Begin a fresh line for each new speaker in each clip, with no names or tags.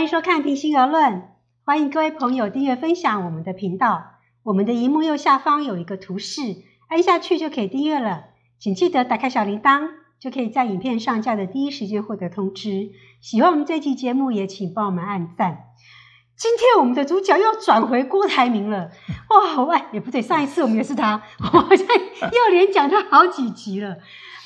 欢迎收看《平心而论》，欢迎各位朋友订阅分享我们的频道。我们的荧幕右下方有一个图示，按下去就可以订阅了。请记得打开小铃铛，就可以在影片上架的第一时间获得通知。喜欢我们这期节目，也请帮我们按赞。今天我们的主角又转回郭台铭了，哇！喂，也不对，上一次我们也是他，我像又连讲他好几集了。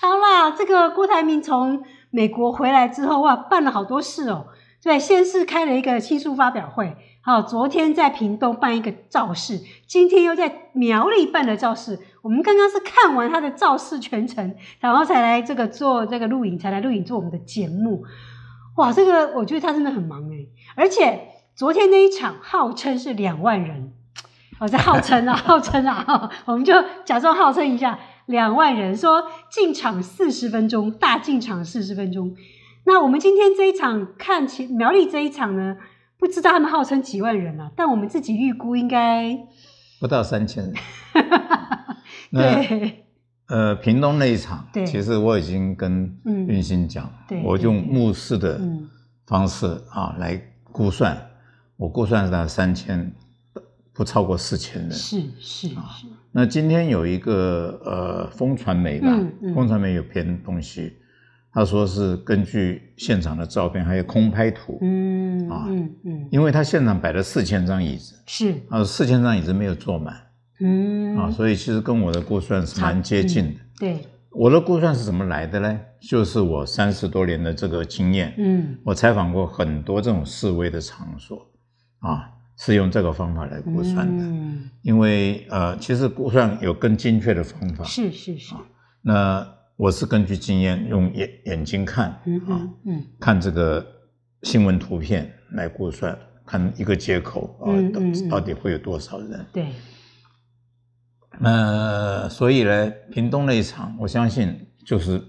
好啦，这个郭台铭从美国回来之后，哇，办了好多事哦。对，先是开了一个新书发表会，好，昨天在屏东办一个造势，今天又在苗栗办了造势。我们刚刚是看完他的造势全程，然后才来这个做这个录影，才来录影做我们的节目。哇，这个我觉得他真的很忙哎，而且昨天那一场号称是两万人，我是号称啊，号称啊，我们就假装号称一下两万人，说进场四十分钟，大进场四十分钟。那我们今天这一场看起苗栗这一场呢，不知道他们号称几万人啊，但我们自己预估应该
不到三千人。对。呃，屏东那一场，其实我已经跟运兴讲，我用目视的方式啊来估算，我估算是三千，不超过四千人。是是是。那今天有一个呃风传媒吧，风传媒有编东西。他说是根据现场的照片，还有空拍图，
嗯啊，嗯嗯，
因为他现场摆了四千张椅子，是，啊，四千张椅子没有坐满，
嗯啊，所
以其实跟我的估算是蛮接近的。对，我的估算是怎么来的呢？就是我三十多年的这个经验，嗯，我采访过很多这种示威的场所，啊，是用这个方法来估算的，嗯，因为呃，其实估算有更精确的方法，是是是，那。我是根据经验用眼眼睛看啊，看这个新闻图片来估算，看一个街口啊，到到底会有多少人？对。那所以呢，屏东那一场，我相信就是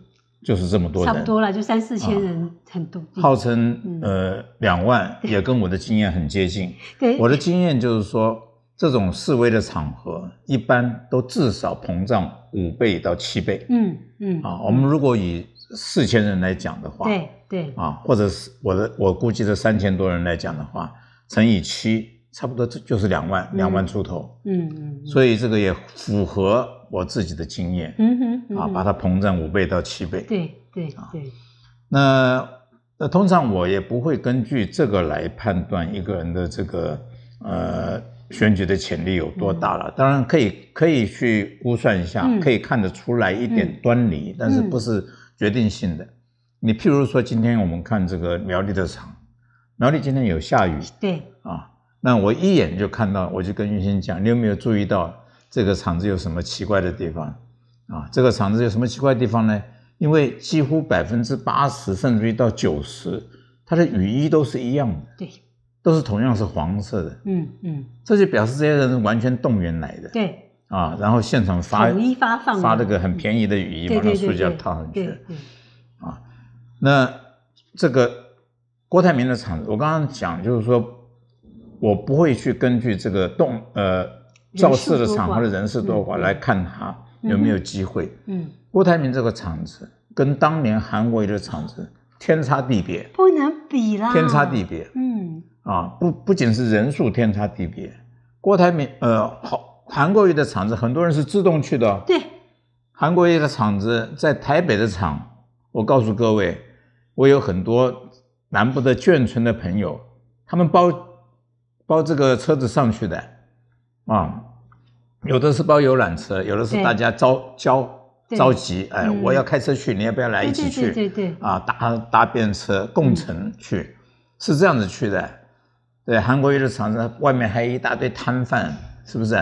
就是这么多。差不多了，就三四千人，
很多。号
称呃两万，也跟我的经验很接近。对，我的经验就是说。这种示威的场合，一般都至少膨胀五倍到七倍。
嗯嗯啊，我们
如果以四千人来讲的话，
对对
啊，或者是我的我估计的三千多人来讲的话，乘以七，差不多就是两万两万出头。
嗯嗯。
所以这个也符合我自己的经验。嗯哼。啊，把它膨胀五倍到七倍。
对对啊对。
那那通常我也不会根据这个来判断一个人的这个呃。选举的潜力有多大了？当然可以，可以去估算一下，可以看得出来一点端倪，但是不是决定性的。你譬如说，今天我们看这个苗栗的场，苗栗今天有下雨，对，啊，那我一眼就看到，我就跟玉星讲，你有没有注意到这个场子有什么奇怪的地方？啊，这个场子有什么奇怪的地方呢？因为几乎百分之八十，甚至于到九十，它的雨衣都是一样的。对。都是同样是黄色的，嗯嗯，这就表示这些人是完全动员来的，对啊，然后现场发统一
发放发那
个很便宜的雨衣，马上塑胶套上去了，啊，那这个郭台铭的厂子，我刚刚讲就是说，我不会去根据这个动呃造势的场合的人事多寡来看他有没有机会，嗯，郭台铭这个厂子跟当年韩国一的厂子天差地别，
不能比啦，天差地别，嗯。
啊，不不仅是人数天差地别，郭台铭，呃，好韩国瑜的厂子，很多人是自动去的。对，韩国瑜的厂子，在台北的厂，我告诉各位，我有很多南部的眷村的朋友，他们包包这个车子上去的，啊，有的是包游览车，有的是大家着焦着急，哎，我要开车去，你要不要来一起去？对对对，啊，搭搭便车共乘去，是这样子去的。对，韩国一个厂子外面还一大堆摊贩，是不是？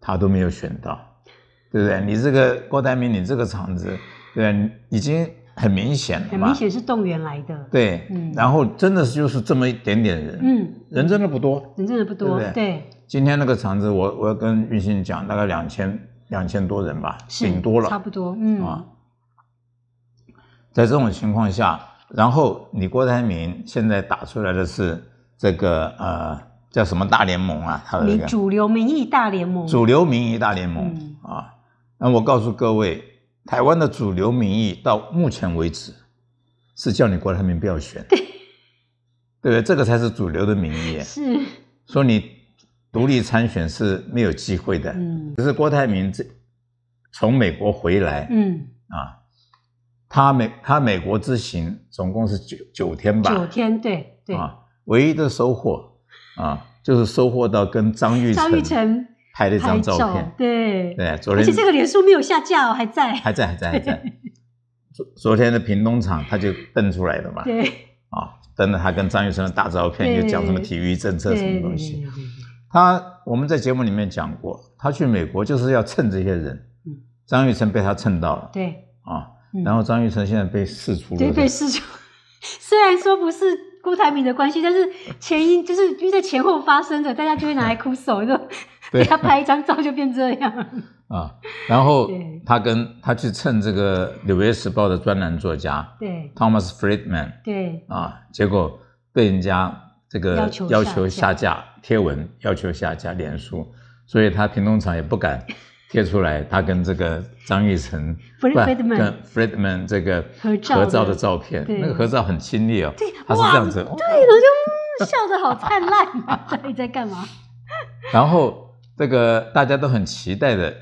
他都没有选到，对不对？你这个郭台铭，你这个厂子，对，已经很明显了很明显
是动员来的。
对，嗯。然后真的就是这么一点点人，
嗯，人
真的不多，
人真的不多，对对？对。
今天那个厂子，我我要跟玉信讲，大概两千两千多人吧，顶多了，差
不多，嗯。啊。
在这种情况下，然后你郭台铭现在打出来的是。这个呃，叫什么大联盟啊？他的这个。主
流民意大联盟。主
流民意大联盟啊，那我告诉各位，台湾的主流民意到目前为止是叫你郭台铭不要选，对不对？这个才是主流的民意。是。说你独立参选是没有机会的。嗯。只是郭台铭这从美国回来，嗯啊，他美他美国之行总共是九九天吧？九
天，对对啊。
唯一的收获啊，就是收获到跟张玉张玉成拍了一张照片。对对，昨天而且这个脸书
没有下架哦，还在还
在还在还在。昨昨天的屏东厂他就登出来的嘛，对啊，登了他跟张玉成的大照片，又讲什么体育政策什么东西。他我们在节目里面讲过，他去美国就是要蹭这些人。张玉成被他蹭到了，对啊，然后张玉成现在被释出了，被
释出，虽然说不是。郭台铭的关系，但是前因就是因为在前后发生的，大家就会拿来哭手，就给他 拍一张照就变这样
啊。然后 他跟他去蹭这个《纽约时报》的专栏作家对 Thomas Friedman，对啊，结果被人家这个要求下架贴文，要求下架脸书，所以他平东厂也不敢。贴出来，他跟这个张雨晨不跟 Fredman 这个合合照的照片，那个合照很亲密哦，他是这样子，对，
我就笑得好灿烂，到底在干嘛？
然后这个大家都很期待的，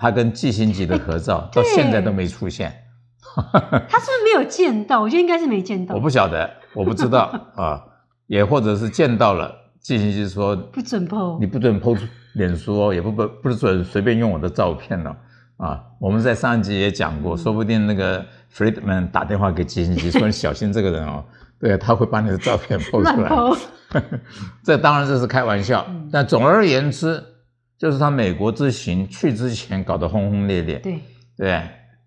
他跟季星吉的合照 到现在都没出现，
他是不是没有见到？我觉得应该是没见到，我不
晓得，我不知道啊，也或者是见到了，季星吉说不准碰，你不准碰出。脸书哦也不不不准随便用我的照片了啊！我们在上一集也讲过，说不定那个 Friedman 打电话给基辛格说：“你小心这个人哦，对他会把你的照片爆 出来。”这当然这是开玩笑。但总而言之，就是他美国之行去之前搞得轰轰烈烈，对对，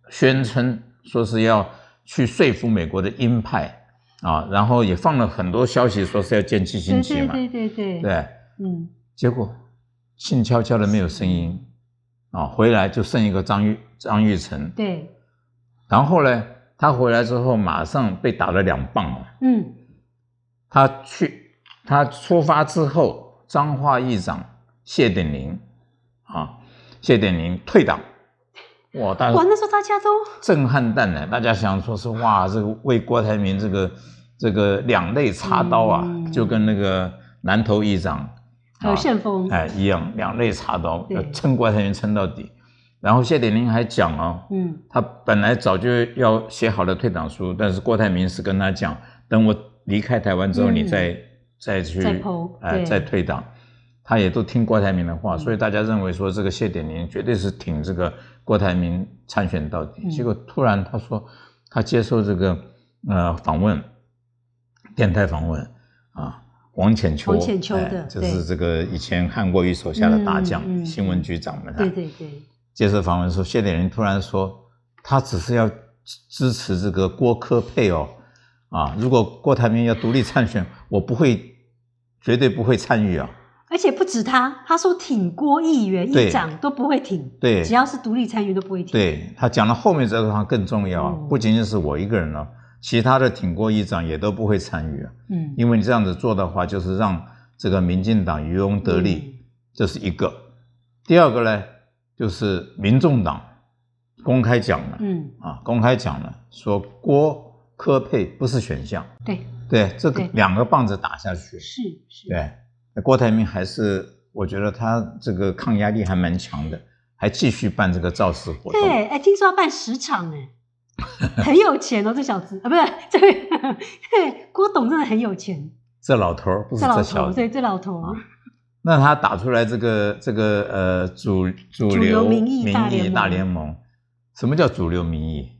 宣称说是要去说服美国的鹰派啊，然后也放了很多消息说是要见基辛格嘛，
对对对对对，嗯，
结果。静悄悄的，没有声音，啊，回来就剩一个张玉张玉成，对，然后呢，他回来之后马上被打了两棒，嗯，他去，他出发之后，彰化议长谢鼎林，啊，谢鼎林退党，哇，大家，完的时候大家都震撼弹了，大家想说是哇，这个为郭台铭这个这个两肋插刀啊，就跟那个南投议长。有信封，哎，一样，两肋插刀，要撑郭台铭撑到底。然后谢点林还讲啊，嗯，他本来早就要写好了退党书，但是郭台铭是跟他讲，等我离开台湾之后，你再再去，哎，再退党。他也都听郭台铭的话，所以大家认为说这个谢点林绝对是挺这个郭台铭参选到底。结果突然他说他接受这个呃访问，电台访问啊。王浅秋，哎，就是这个以前汉国瑜手下的大将、新闻局长嘛，对对对。接受访问时候，谢天林突然说，他只是要支持这个郭科佩哦，啊，如果郭台铭要独立参选，我不会，绝对不会参与啊。
而且不止他，他说挺郭议员、议长都不会挺，对，只要是独立参与都不会挺。
对他讲到后面这个地更重要，不仅仅是我一个人了。其他的挺过议长也都不会参与，嗯，因为你这样子做的话，就是让这个民进党渔翁得利，这是一个。第二个呢，就是民众党公开讲了，嗯，啊，公开讲了，说郭科佩不是选项，对对，这个两个棒子打下去，是是，对，郭台铭还是我觉得他这个抗压力还蛮强的，还继续办这个造势活动，对，
哎，听说要办十场哎。很有钱哦，这小子啊，不是 这个郭董真的很有钱。
这老头儿，这老头对，
这老头啊。
那他打出来这个这个呃主主流民意大联盟，什么叫主流民意？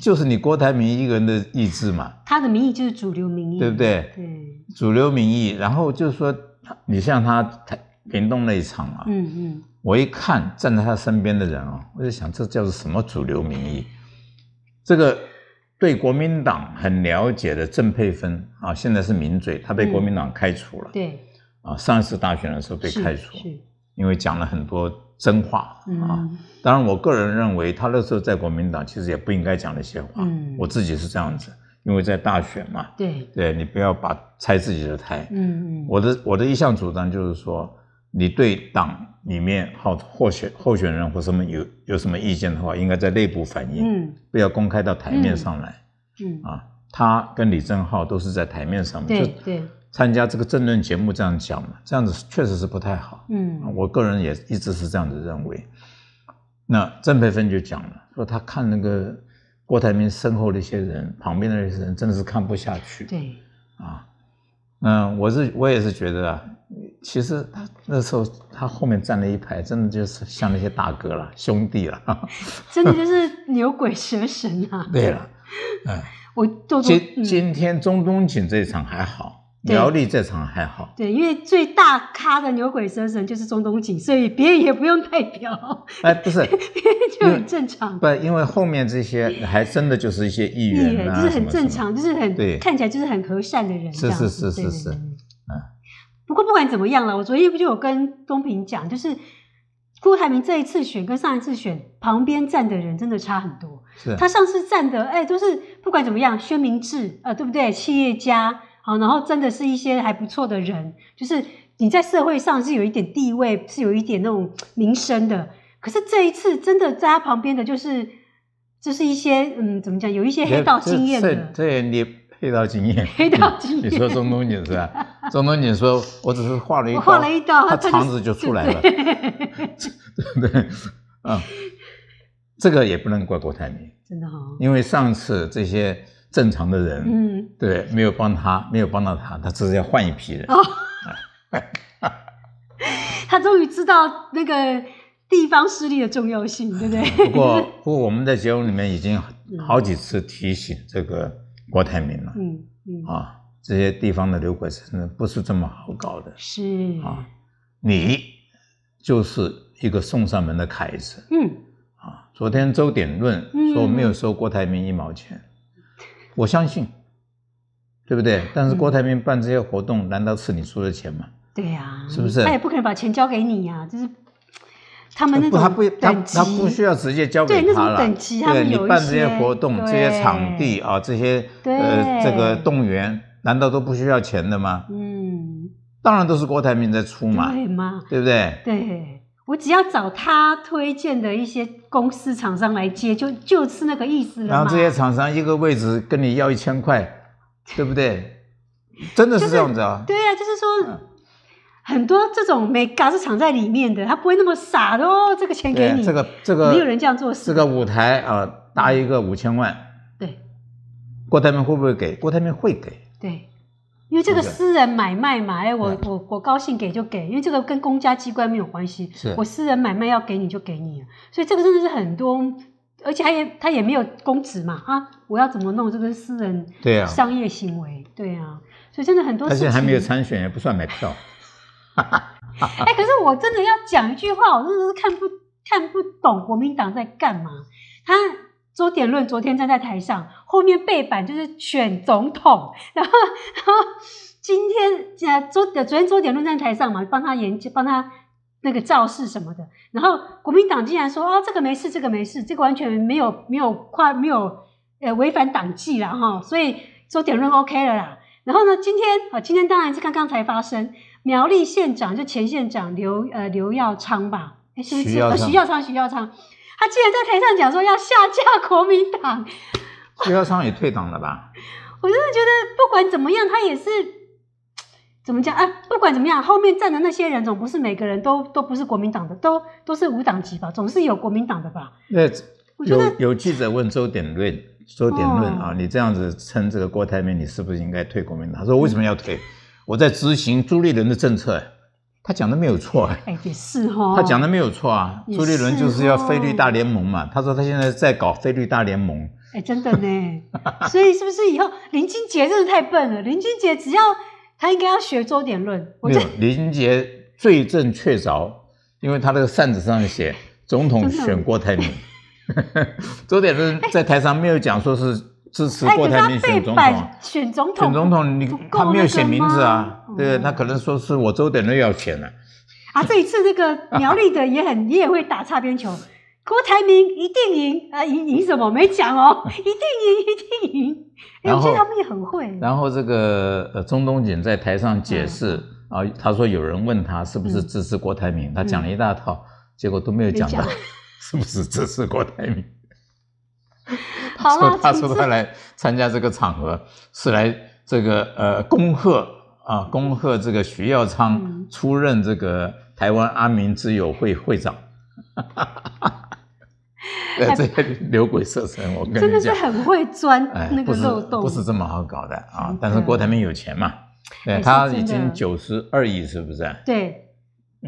就是你郭台铭一个人的意志嘛。
他的民意就是主流民意，对不对？对，
主流民意。然后就是说，你像他他连弄那一场啊，嗯嗯。我一看站在他身边的人哦，我就想这叫做什么主流民意？这个对国民党很了解的郑佩芬啊，现在是名嘴，他被国民党开除了。对，啊，上一次大选的时候被开除，因为讲了很多真话啊。当然，我个人认为他那时候在国民党其实也不应该讲那些话。嗯，我自己是这样子，因为在大选嘛。对。对你不要把拆自己的台。
嗯嗯。我
的我的一项主张就是说，你对党。里面好候选候选人或什么有有什么意见的话，应该在内部反映，不要公开到台面上来。啊，他跟李正浩都是在台面上面，就对参加这个政论节目这样讲嘛，这样子确实是不太好。嗯，我个人也一直是这样子认为。那郑培芬就讲了，说他看那个郭台铭身后那些人，旁边的那些人，真的是看不下去。对，啊，嗯，我是我也是觉得啊。其实他那时候，他后面站了一排，真的就是像那些大哥了，兄弟了，真的就
是牛鬼蛇神啊。对了，嗯，我今今
天中东锦这一场还好，苗栗这场还好。
对，因为最大咖的牛鬼蛇神就是中东锦，所以别人也不用太表。哎，不是，就很正常。不，
因为后面这些还真的就是一些议员啊什就是很正常，
就是很看起来就是很和善的人。是是是是是。不过不管怎么样了，我昨天不就有跟东平讲，就是郭台铭这一次选跟上一次选旁边站的人真的差很多。是，他上次站的，哎，都是不管怎么样，宣明志，呃，对不对？企业家，好，然后真的是一些还不错的人，就是你在社会上是有一点地位，是有一点那种名声的。可是这一次真的在他旁边的就是，就是一些嗯，怎么讲，有一些黑道经验
的。你。配套经验，经验。你说中东，你吧？中东，你说我只是画了一刀，他肠子就出来了，对不 对？啊，这个也不能怪郭台铭，真的哦，因为上次这些正常的人，嗯，对，没有帮他，没有帮到他，他只是要换一批人哦，
他终于知道那个地方势力的重要性，对不对？不过，
不过我们在节目里面已经好几次提醒这个。郭台铭了，嗯嗯，啊，这些地方的刘国呢，不是这么好搞的，是啊，你就是一个送上门的凯子，嗯啊，昨天周点论说没有收郭台铭一毛钱，我相信，对不对？但是郭台铭办这些活动，难道是你出的钱吗？
对呀，是不是？他也不可能把钱交给你呀，就是。他们那他不他他不需
要直接交给对那种等级，对，你办这些活动、这些场地啊、这些呃这个动员，难道都不需要钱的吗？
嗯，
当然都是郭台铭在出嘛，对嘛，对不对？
对，我只要找他推荐的一些公司厂商来接，就就是那个意思了然后这些
厂商一个位置跟你要一千块，对不对？真的是这样子啊？
对呀，就是说。很多这种美嘎是藏在里面的，他不会那么傻的哦。这个钱给你，这
个这个没有人这样做事。这个舞台啊，搭一个五千万。对。郭台铭会不会给？郭台铭会给。
对，因为这个私人买卖嘛，哎，我我我高兴给就给，因为这个跟公家机关没有关系。是。我私人买卖要给你就给你。所以这个真的是很多，而且他也他也没有公职嘛啊，我要怎么弄这个私人？对商业行为，对啊，所以真的很多。而且还没有参
选，也不算买票。哎，可是
我真的要讲一句话，我真的是看不看不懂国民党在干嘛。他周点论昨天站在台上，后面背板就是选总统，然 后然后今天呃周昨天周点站在台上嘛，帮他演帮他那个造势什么的，然后国民党竟然说哦这个没事，这个没事，这个完全没有没有跨没有呃违反党纪了哈，所以周点论 OK 了啦。然后呢，今天啊今天当然是刚刚才发生。苗栗县长就前县长刘呃刘耀昌吧，哎是不是？徐耀昌，徐耀昌，他竟然在台上讲说要下架国民党，
徐耀昌也退党了吧？
我真的觉得不管怎么样，他也是怎么讲啊？不管怎么样，后面站的那些人总不是每个人都都不是国民党的，都都是无党籍吧？总是有国民党的吧？
那有有记者问周点论，周点论啊，你这样子称这个郭台铭，你是不是应该退国民党？他说为什么要退？我在执行朱立伦的政策，他讲的没有错。
哎，也是哈，他讲的
没有错啊。朱立伦就是要菲律大联盟嘛，他说他现在在搞菲律大联盟。
哎，真的呢，所以是不是以后林俊杰真的太笨了？林俊杰只要他应该要学周典论。没有，
林俊杰罪证确凿，因为他那个扇子上写总统选郭台铭，周典论在台上没有讲说是。支持郭台铭选总统，选总统，你他没有写名字啊，对，他可能说是我周点瑞要选呢。
啊，这一次这个苗立德也很，你也会打擦边球。郭台铭一定赢啊，赢赢什么？没讲哦，一定赢，一定赢。然后他们也很会。
然后这个呃，钟东锦在台上解释啊，他说有人问他是不是支持郭台铭，他讲了一大套，结果都没有讲到 是不是支持郭台铭。
他说：“他
来参加这个场合，是来这个呃，恭贺啊，恭贺这个徐耀昌出任这个台湾阿明之友会会长。”哈哈哈哈
哈！这
些牛鬼蛇神，我跟你讲，真的是很
会钻那个漏洞，不是这
么好搞的啊！但是郭台铭有钱嘛？对，他已经九十二亿，是不是？
对，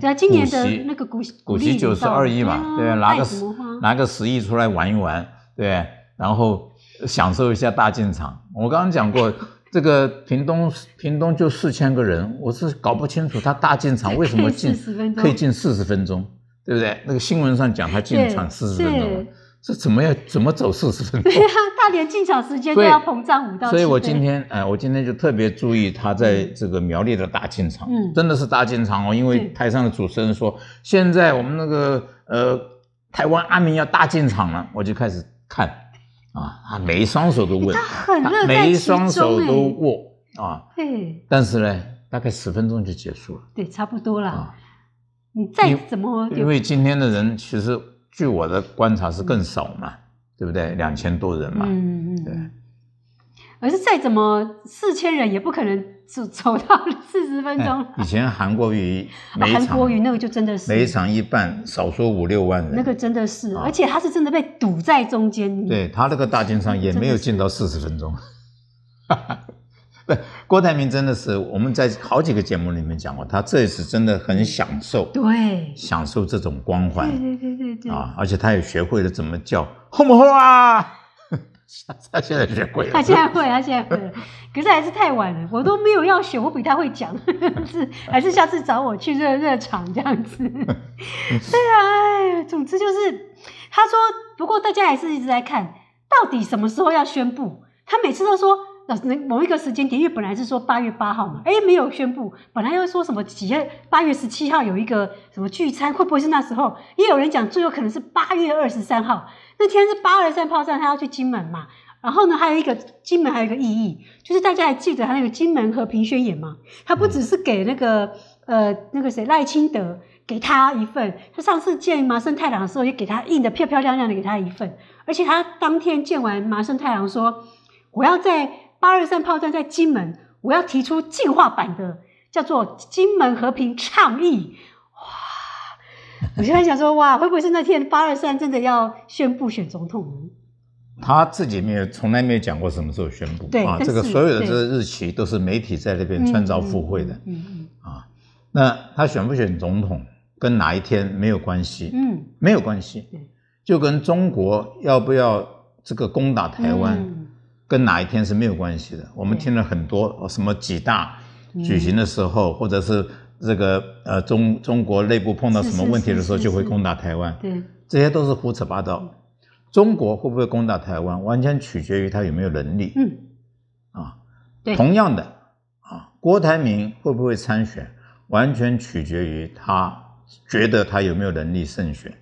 他今年的那个股股息九十二亿嘛？对，拿个
拿个十亿出来玩一玩。对，然后享受一下大进场。我刚刚讲过，这个屏东屏东就四千个人，我是搞不清楚他大进场为什么进可以进四十分钟，对不对？那个新闻上讲他进场四十分钟，这怎么要怎么走四十分钟？对
他连进场时间都要膨胀五到。所以我今天
哎，我今天就特别注意他在这个苗栗的大进场，真的是大进场哦。因为台上的主持人说，现在我们那个呃台湾阿明要大进场了，我就开始。看，啊，他每一双手都问，他很乐在每一双手都握，啊，但是呢，大概十分钟就结束了。
对，差不多了。你再怎么？因为
今天的人，其实据我的观察是更少嘛，对不对？两千多人嘛，
嗯嗯。对。而是再怎么四千人也不可能走走到四十分钟。
以前韩国瑜，韩国瑜
那个就真的是每
场一半少说五六万人，那
个真的是，而且他是真的被堵在中间。对
他那个大金上也没有进到四十分钟。哈哈，不，郭台铭真的是我们在好几个节目里面讲过，他这一次真的很享受，
对，
享受这种光环，对对
对对对啊，
而且他也学会了怎么叫轰不轰啊。他现在会，他现在会，
他现在会，可是还是太晚了，我都没有要选，我比他会讲，是还是下次找我去热热场这样子。对啊，总之就是，他说，不过大家还是一直在看，到底什么时候要宣布？他每次都说，那某一个时间点，因为本来是说八月八号嘛，哎，没有宣布，本来要说什么几月八月十七号有一个什么聚餐，会不会是那时候？也有人讲，最有可能是八月二十三号。那天是八二三炮战，他要去金门嘛。然后呢，还有一个金门还有一个意义，就是大家还记得他那个金门和平宣言吗？他不只是给那个呃那个谁赖清德给他一份，他上次见麻生太郎的时候也给他印的漂漂亮亮的给他一份。而且他当天见完麻生太郎说：“我要在八二三炮战在金门，我要提出进化版的，叫做金门和平倡议。” 我就在想说，哇，会不会是那天八二三真的要宣布选总统
他自己没有，从来没有讲过什么时候宣布。对，啊，这个所有的这个日期都是媒体在那边穿凿附会的。嗯嗯。啊，那他选不选总统跟哪一天没有关系。嗯，没有关系。对，就跟中国要不要这个攻打台湾，跟哪一天是没有关系的。我们听了很多什么几大举行的时候，或者是。这个呃，中中国内部碰到什么问题的时候，就会攻打台湾。对，这些都是胡扯八道。中国会不会攻打台湾，完全取决于他有没有能力。嗯，啊，同样的啊，郭台铭会不会参选，完全取决于他觉得他有没有能力胜选。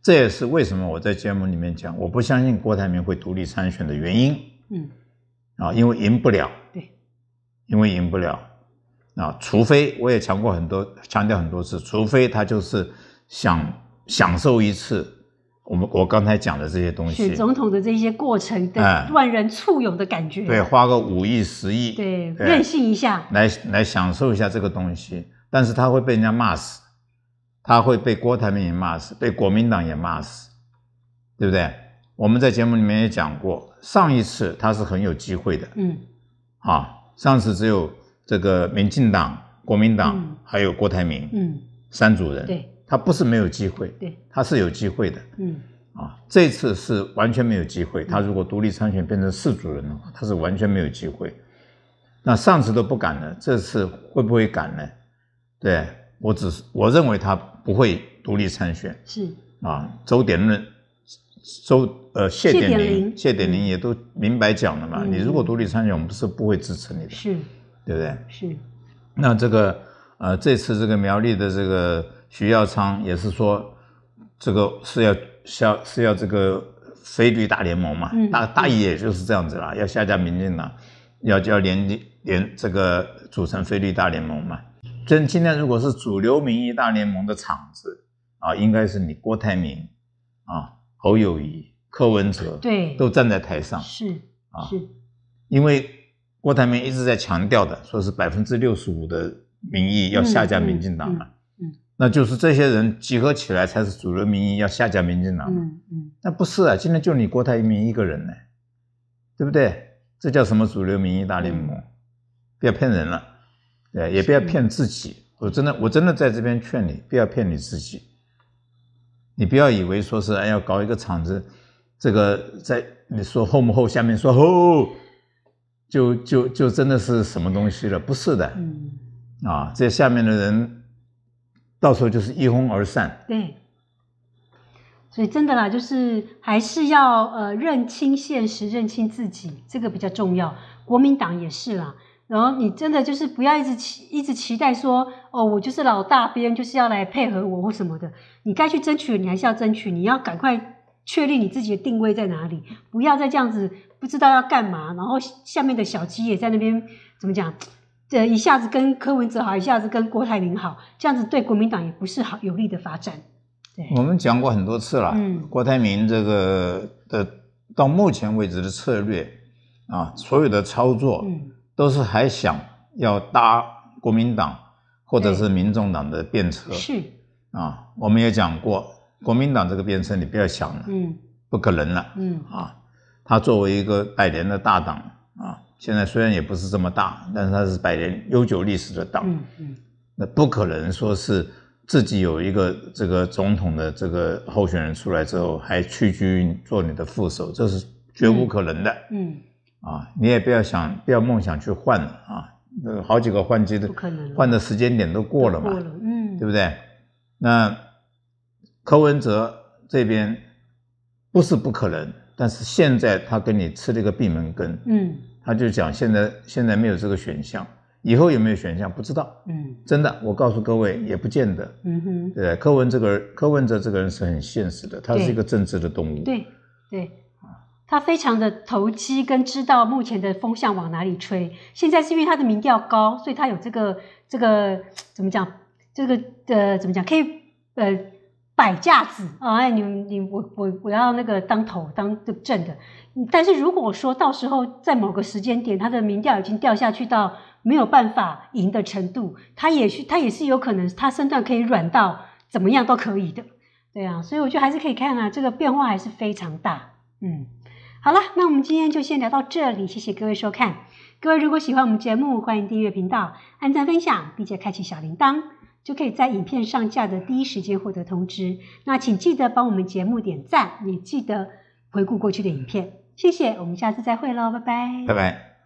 这也是为什么我在节目里面讲，我不相信郭台铭会独立参选的原因。嗯，啊，因为赢不了。对，因为赢不了。啊，除非我也强过很多，强调很多次，除非他就是想享受一次我们我刚才讲的这些东西，选总
统的这些过程的万人簇拥的感觉，对，
花个五亿十亿，
对，任性一下，
来来享受一下这个东西，但是他会被人家骂死，他会被郭台铭也骂死，被国民党也骂死，对不对？我们在节目里面也讲过，上一次他是很有机会的，嗯，啊，上次只有。这个民进党、国民党还有郭台铭，嗯，三组人，对，他不是没有机会，对，他是有机会的，嗯，啊，这次是完全没有机会。他如果独立参选变成四组人的话，他是完全没有机会。那上次都不敢了，这次会不会敢呢？对我只是我认为他不会独立参选，是啊，周点论，周呃谢点林，谢点林也都明白讲了嘛，你如果独立参选，我们是不会支持你的，是。对不对？是。那这个，呃，这次这个苗栗的这个徐耀昌也是说，这个是要消是要这个菲律大联盟嘛？大大意也就是这样子了，要下架民进党，要就要联联这个组成菲律大联盟嘛？真今天如果是主流民意大联盟的场子啊，应该是你郭台铭啊、侯友谊、柯文哲对都站在台上是啊，是，因为。郭台铭一直在强调的，说是百分之六十五的民意要下架民进党嘛，嗯，那就是这些人集合起来才是主流民意要下架民进党嘛，嗯，那不是啊，今天就你郭台铭一个人呢，对不对？这叫什么主流民意大联盟？不要骗人了，也不要骗自己。我真的，我真的在这边劝你，不要骗你自己。你不要以为说是哎要搞一个场子，这个在你说幕后下面说吼。就就就真的是什么东西了？不是的，嗯，啊，这下面的人到时候就是一哄而散。
对，所以真的啦，就是还是要呃认清现实，认清自己，这个比较重要。国民党也是啦，然后你真的就是不要一直期一直期待说哦，我就是老大，别人就是要来配合我或什么的。你该去争取的，你还是要争取，你要赶快。确立你自己的定位在哪里，不要再这样子不知道要干嘛，然后下面的小鸡也在那边怎么讲？这 一下子跟柯文哲好，一下子跟郭台铭好，这样子对国民党也不是好有利的发展。
对，我们讲过很多次了，嗯，郭台铭这个的到目前为止的策略啊，所有的操作都是还想要搭国民党或者是民众党的便车。是啊，我们也讲过。国民党这个变色，你不要想了，嗯，不可能了，嗯啊，他作为一个百年的大党啊，现在虽然也不是这么大，但是他是百年悠久历史的党，嗯嗯，那不可能说是自己有一个这个总统的这个候选人出来之后还屈居做你的副手，这是绝无可能的，嗯啊，你也不要想不要梦想去换了啊，那好几个换机的换的时间点都过了嘛，过了，嗯，对不对？那。柯文哲这边不是不可能，但是现在他跟你吃了一个闭门羹。嗯，他就讲现在现在没有这个选项，以后有没有选项不知道。嗯，真的，我告诉各位也不见得。嗯哼，对，柯文这个人，柯文哲这个人是很现实的，他是一个政治的动物。
对对，他非常的投机，跟知道目前的风向往哪里吹。现在是因为他的民调高，所以他有这个这个怎么讲？这个呃怎么讲？可以呃。摆架子啊！哎，你你我我我要那个当头当正的。但是，如果说到时候在某个时间点，他的民调已经掉下去到没有办法赢的程度，他也许他也是有可能他身段可以软到怎么样都可以的，对啊。所以我觉得还是可以看啊，这个变化还是非常大。嗯，好了，那我们今天就先聊到这里，谢谢各位收看。各位如果喜欢我们节目，欢迎订阅频道、按赞、分享，并且开启小铃铛。就可以在影片上架的第一时间获得通知。那请记得帮我们节目点赞，也记得回顾过去的影片。谢谢，我们下次再会喽，拜拜。拜
拜。